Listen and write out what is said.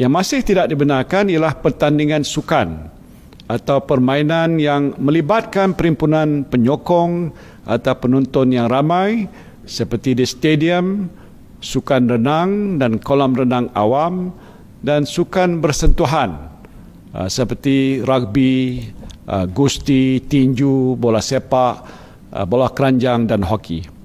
Yang masih tidak dibenarkan ialah pertandingan sukan atau permainan yang melibatkan perimpunan penyokong atau penonton yang ramai seperti di stadium, sukan renang dan kolam renang awam dan sukan bersentuhan uh, seperti rugby, uh, gusti, tinju, bola sepak, uh, bola keranjang dan hoki.